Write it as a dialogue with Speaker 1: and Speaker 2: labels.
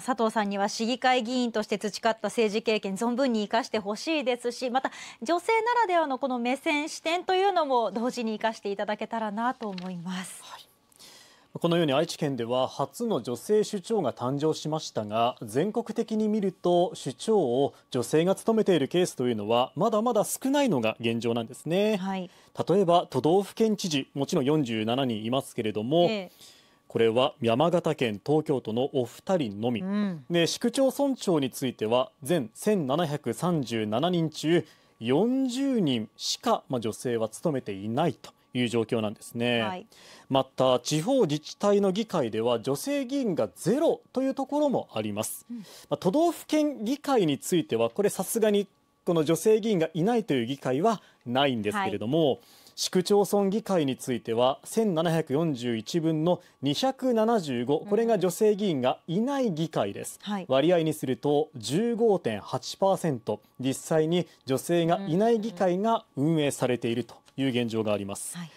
Speaker 1: 佐藤さんには市議会議員として培った政治経験存分に生かしてほしいですしまた女性ならではのこの目線視点というのも同時に生かしていただけたらなと思います。はい
Speaker 2: このように愛知県では初の女性首長が誕生しましたが全国的に見ると首長を女性が務めているケースというのはまだまだ少ないのが現状なんですね、はい、例えば都道府県知事もちろん47人いますけれども、ええこれは山形県東京都のお二人のみ、うん、で市区町村長については全1737人中40人しか、まあ、女性は務めていないという状況なんですね、はい、また地方自治体の議会では女性議員がゼロというところもあります、うん、まあ、都道府県議会についてはこれさすがにこの女性議員がいないという議会はないんですけれども、はい、市区町村議会については1741分の275、これが女性議員がいない議会です、割合にすると15.8%実際に女性がいない議会が運営されているという現状があります。はい